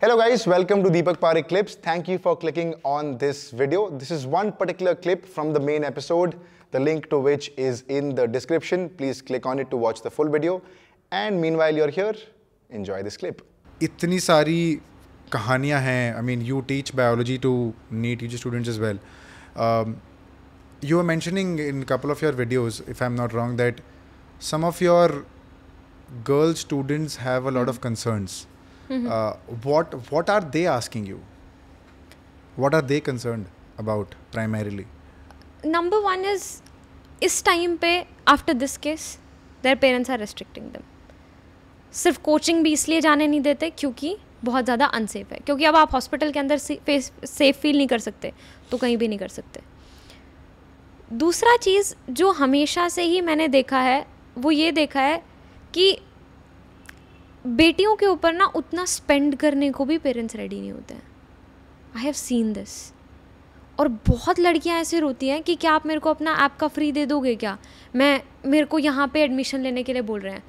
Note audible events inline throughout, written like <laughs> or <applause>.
Hello guys, welcome to Deepak Parik Clips. Thank you for clicking on this video. This is one particular clip from the main episode, the link to which is in the description. Please click on it to watch the full video. And meanwhile you're here, enjoy this clip. इतनी सारी कहानियां हैं I mean you teach biology to NEET students as well. Um, you were mentioning in a couple of your videos, if I'm not wrong, that some of your girl students have a lot mm. of hmm. concerns Mm-hmm. Uh, what what are they asking you? What are they concerned about primarily? Number one is इस time पे after this case their parents are restricting them सिर्फ coaching भी इसलिए जाने नहीं देते क्योंकि बहुत ज़्यादा अनसेफ है क्योंकि अब आप हॉस्पिटल के अंदर सेफ फील नहीं कर सकते तो कहीं भी नहीं कर सकते दूसरा चीज़ जो हमेशा से ही मैंने देखा है वो ये देखा है कि बेटियों के ऊपर ना उतना स्पेंड करने को भी पेरेंट्स रेडी नहीं होते हैं आई हैव सीन दिस और बहुत लड़कियां ऐसे रोती हैं कि क्या आप मेरे को अपना ऐप का फ्री दे दोगे क्या मैं मेरे को यहाँ पे एडमिशन लेने के लिए बोल रहे हैं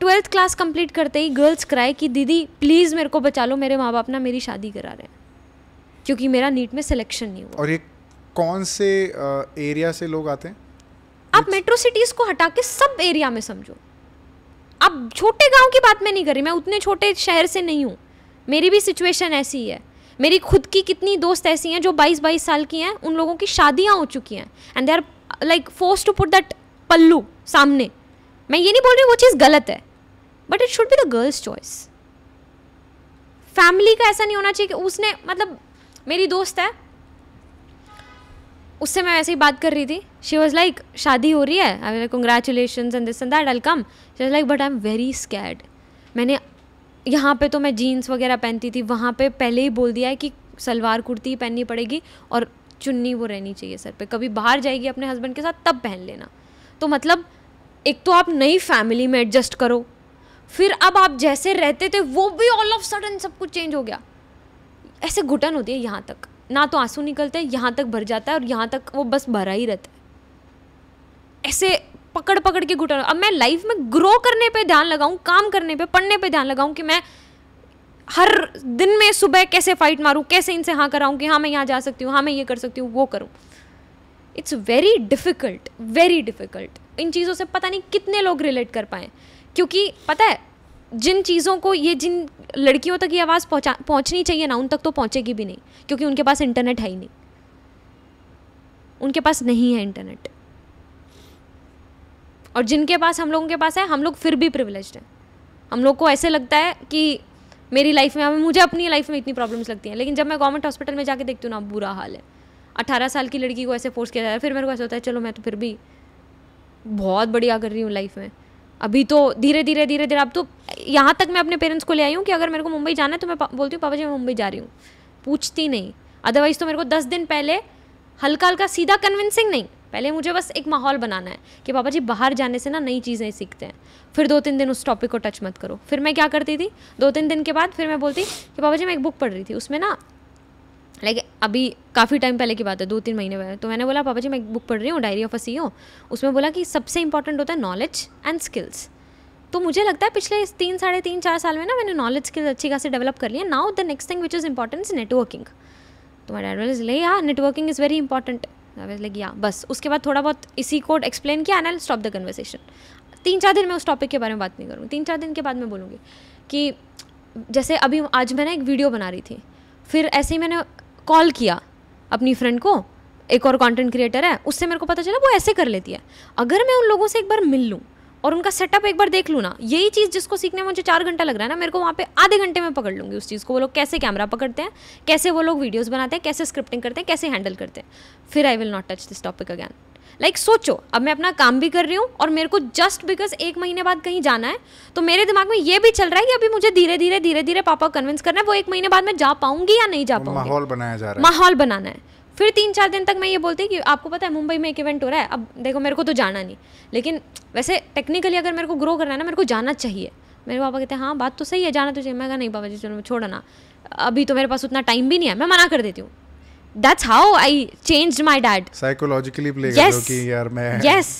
ट्वेल्थ क्लास कंप्लीट करते ही गर्ल्स कराए कि दीदी प्लीज़ मेरे को बचा लो मेरे माँ बाप ना मेरी शादी करा रहे हैं क्योंकि मेरा नीट में सिलेक्शन नहीं हुआ और ये कौन से एरिया से लोग आते हैं आप मेट्रो सिटीज़ को हटा के सब एरिया में समझो अब छोटे गांव की बात मैं नहीं कर रही मैं उतने छोटे शहर से नहीं हूँ मेरी भी सिचुएशन ऐसी है मेरी खुद की कितनी दोस्त ऐसी हैं जो 22-22 साल की हैं उन लोगों की शादियाँ हो चुकी हैं and they are like force to put that पल्लू सामने मैं ये नहीं बोल रही वो चीज़ गलत है but it should be the girl's choice family का ऐसा नहीं होना चाहिए कि उसने मतलब मेरी दोस्त है उससे मैं वैसे ही बात कर रही थी शी वॉज लाइक शादी हो रही है I like congratulation and this and that come she was like but I am very scared मैंने यहाँ पे तो मैं जीन्स वगैरह पहनती थी वहाँ पे पहले ही बोल दिया है कि सलवार कुर्ती ही पहननी पड़ेगी और चुन्नी वो रहनी चाहिए सर पे कभी बाहर जाएगी अपने हस्बैंड के साथ तब पहन लेना तो मतलब एक तो आप नई फैमिली में एडजस्ट करो फिर अब आप जैसे रहते थे वो भी ऑल ऑफ सडन सब कुछ चेंज हो गया ऐसे घुटन होती है यहाँ तक ना तो आंसू निकलते हैं यहाँ तक भर जाता है और यहाँ तक वो बस भरा ही रहता है ऐसे पकड़ पकड़ के घुटन अब मैं लाइफ में ग्रो करने पे ध्यान लगाऊं काम करने पे पढ़ने पे ध्यान लगाऊं कि मैं हर दिन में सुबह कैसे फाइट मारूं कैसे इनसे हाँ कराऊं कि हाँ मैं यहाँ जा सकती हूँ हाँ मैं ये कर सकती हूँ वो करूँ it's very difficult very difficult इन चीज़ों से पता नहीं कितने लोग रिलेट कर पाएँ क्योंकि पता है जिन चीज़ों को ये जिन लड़कियों तक ये आवाज़ पहुँचा पहुँचनी चाहिए ना उन तक तो पहुँचेगी भी नहीं क्योंकि उनके पास इंटरनेट है ही नहीं उनके पास नहीं है इंटरनेट और जिनके पास हम लोगों के पास है हम लोग फिर भी प्रिविलेज हैं हम लोग को ऐसे लगता है कि मेरी लाइफ में मुझे अपनी लाइफ में इतनी प्रॉब्लम्स लगती हैं लेकिन जब मैं गवर्नमेंट हॉस्पिटल में जाके देखती हूँ ना बुरा हाल है अट्ठारह साल की लड़की को ऐसे फोर्स किया जा रहा है फिर मेरे को ऐसा होता है चलो मैं तो फिर भी बहुत बढ़िया कर रही हूँ लाइफ में अभी तो धीरे धीरे धीरे धीरे अब तो यहाँ तक मैं अपने पेरेंट्स को ले आई हूँ कि अगर मेरे को मुंबई जाना है तो मैं बोलती हूँ पापा जी मैं मुंबई जा रही हूँ पूछती नहीं अदरवाइज़ तो मेरे को दस दिन पहले हल्का हल्का सीधा कन्विंसिंग नहीं पहले मुझे बस एक माहौल बनाना है कि पापा जी बाहर जाने से ना नई चीज़ें सीखते हैं फिर दो तीन दिन उस टॉपिक को टच मत करो फिर मैं क्या करती थी दो तीन दिन के बाद फिर मैं बोलती कि पापा जी मैं एक बुक पढ़ रही थी उसमें ना लाइक अभी काफ़ी टाइम पहले की बात है दो तीन महीने पहले तो मैंने बोला पापा जी मैं एक बुक पढ़ रही हूँ डायरी ऑफ अ सी उसमें बोला कि सबसे इंपॉर्टेंट होता है नॉलेज एंड स्किल्स तो मुझे लगता है पिछले तीन साढ़े तीन चार साल में ना मैंने नॉलेज स्किल्स अच्छी खासी डेवलप कर लिया now the next thing which is important is networking तो मैं डैड ले या networking is very important like या बस उसके बाद थोड़ा बहुत इसी कोड एक्सप्लेन किया एंड स्टॉप द कन्वर्सेशन तीन चार दिन मैं उस टॉपिक के बारे में बात नहीं करूँगी तीन चार दिन के बाद मैं बोलूँगी कि जैसे अभी आज मैंने एक वीडियो बना रही थी फिर ऐसे ही मैंने कॉल किया अपनी फ्रेंड को एक और कंटेंट क्रिएटर है उससे मेरे को पता चला वो ऐसे कर लेती है अगर मैं उन लोगों से एक बार मिल लूँ और उनका सेटअप एक बार देख लूँ ना यही चीज़ जिसको सीखने में मुझे चार घंटा लग रहा है ना मेरे को वहाँ पे आधे घंटे में पकड़ लूँगी उस चीज़ को वो लोग कैसे कैमरा पकड़ते हैं कैसे वो लोग वीडियोस बनाते हैं कैसे स्क्रिप्टिंग करते हैं कैसे हैंडल करते हैं फिर I will not touch this topic again like सोचो अब मैं अपना काम भी कर रही हूँ और मेरे को जस्ट बिकॉज एक महीने बाद कहीं जाना है तो मेरे दिमाग में ये भी चल रहा है कि अभी मुझे धीरे धीरे धीरे धीरे पापा कन्विंस करना है वो एक महीने बाद मैं जा पाऊंगी या नहीं जा पाऊंगी माहौल बनाया जा रहा है माहौल बनाना है फिर तीन चार दिन तक मैं ये बोलती कि आपको पता है मुंबई में एक इवेंट हो रहा है अब देखो मेरे को तो जाना नहीं लेकिन वैसे टेक्निकली अगर मेरे को ग्रो करना है ना मेरे को जाना चाहिए मेरे पापा कहते हैं हाँ बात तो सही है जाना तो चाहिए मैं कहा नहीं पापा जी चलो छोड़ो ना अभी तो मेरे पास उतना टाइम भी नहीं है मैं मना कर देती हूँ that's how I change my dad psychologically play कि यार मैं yes.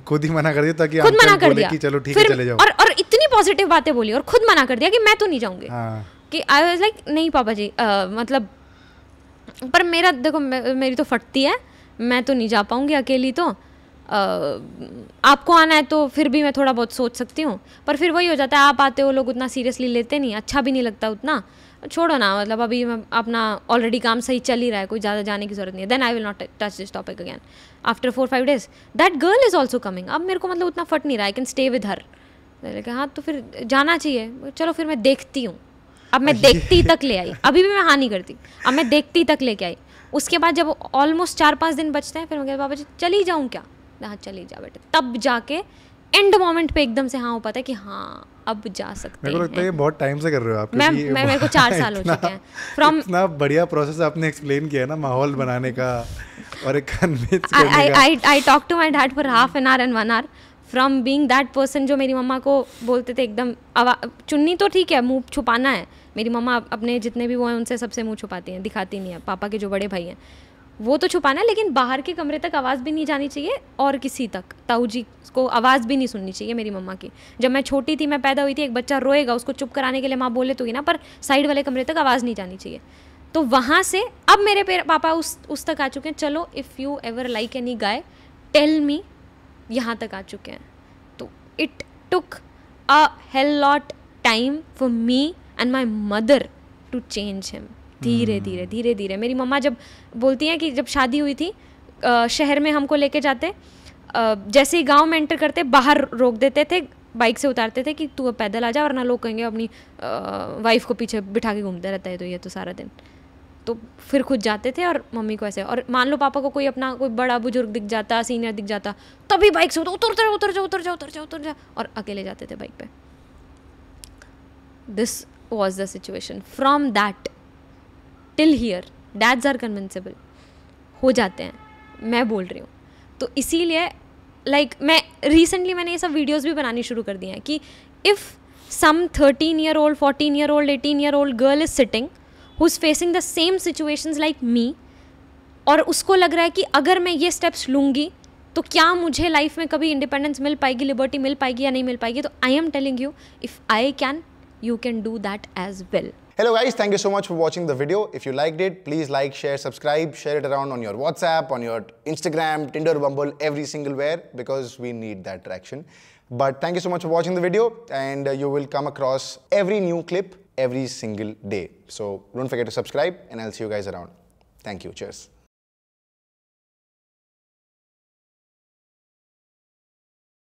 <laughs> खुद ही मना कर दिया ताकि खुद मना कर दिया कि चलो ठीक है चले जाओ और और इतनी पॉजिटिव बातें बोली और खुद मना कर दिया कि मैं तो नहीं जाऊंगी हाँ. कि आई वाज लाइक नहीं पापा जी uh, मतलब पर मेरा देखो मेरी तो फटती है मैं तो नहीं जा पाऊँगी अकेली तो आ, आपको आना है तो फिर भी मैं थोड़ा बहुत सोच सकती हूँ पर फिर वही हो जाता है आप आते हो लोग उतना सीरियसली लेते नहीं अच्छा भी नहीं लगता उतना छोड़ो ना मतलब अभी मैं अपना ऑलरेडी काम सही चल ही रहा है कोई ज़्यादा जाने की ज़रूरत नहीं है then I will not touch this topic again after four five days that girl is also coming अब मेरे को मतलब उतना फट नहीं रहा I can stay with her लेकिन हाँ तो फिर जाना चाहिए चलो फिर मैं देखती हूँ अब मैं देखती तक ले आई अभी भी मैं हाँ नहीं करती अब मैं देखती तक लेके आई उसके बाद जब ऑलमोस्ट चार पाँच दिन बचते हैं फिर मैं बाबा जी चली जाऊँ क्या हाँ चली जा बेटे तब जाके एंड मोमेंट पे एकदम से हाँ हो पाता है कि हाँ अब जा सकते मेरे को लगता है ये बहुत टाइम से कर रहे हो आप मैं मैं मेरे को चार <laughs> साल हो चुके हैं फ्रॉम इतना बढ़िया प्रोसेस आपने एक्सप्लेन किया है ना माहौल बनाने का और एक कन्विंस करने का I I talk to my dad for half an hour and one hour from being that person जो मेरी मम्मा को बोलते थे एकदम आवा चुन्नी तो ठीक है मुँह छुपाना है मेरी मम्मा अपने जितने भी वो हैं उनसे सबसे मुँह छुपाती हैं दिखाती नहीं है पापा के जो बड़े भाई हैं वो तो छुपाना है लेकिन बाहर के कमरे तक आवाज़ भी नहीं जानी चाहिए और किसी तक ताऊ जी को आवाज़ भी नहीं सुननी चाहिए मेरी मम्मा की जब मैं छोटी थी मैं पैदा हुई थी एक बच्चा रोएगा उसको चुप कराने के लिए माँ बोले तो ही ना पर साइड वाले कमरे तक आवाज़ नहीं जानी चाहिए तो वहाँ से अब मेरे पापा उस उस तक आ चुके हैं चलो if you ever like any guy tell me यहाँ तक आ चुके हैं तो it took a hell lot time for me and my mother to change him धीरे hmm. धीरे धीरे धीरे मेरी मम्मा जब बोलती हैं कि जब शादी हुई थी शहर में हमको लेके जाते जैसे ही गांव में एंटर करते बाहर रोक देते थे बाइक से उतारते थे कि तू अब पैदल आ जा वरना लोग कहेंगे अपनी वाइफ को पीछे बिठा के घूमते रहता है तो ये तो सारा दिन तो फिर खुद जाते थे और मम्मी को ऐसे और मान लो पापा को कोई अपना कोई बड़ा बुजुर्ग दिख जाता सीनियर दिख जाता तभी बाइक से उतर जाओ उतर जाओ उतर जाओ उतर जाओ उतर जाओ और अकेले जाते थे बाइक पे this was the situation from that till here that's are convincible हो जाते हैं मैं बोल रही हूँ तो इसीलिए लाइक like, मैं रिसेंटली मैंने ये सब वीडियोस भी बनानी शुरू कर दी हैं कि if some thirteen year old fourteen year old eighteen year old girl is sitting who is facing the same situation like me और उसको लग रहा है कि अगर मैं ये स्टेप्स लूँगी तो क्या मुझे लाइफ में कभी इंडिपेंडेंस मिल पाएगी लिबर्टी मिल पाएगी या नहीं मिल पाएगी तो I am telling you if I can you can do that as well hello guys thank you so much for watching the video if you like it please like share subscribe share it around on your WhatsApp on your Instagram Tinder Bumble every single where because we need that attraction but thank you so much for watching the video and you will come across every new clip every single day. So don't forget to subscribe and I'll see you guys around. Thank you. Cheers.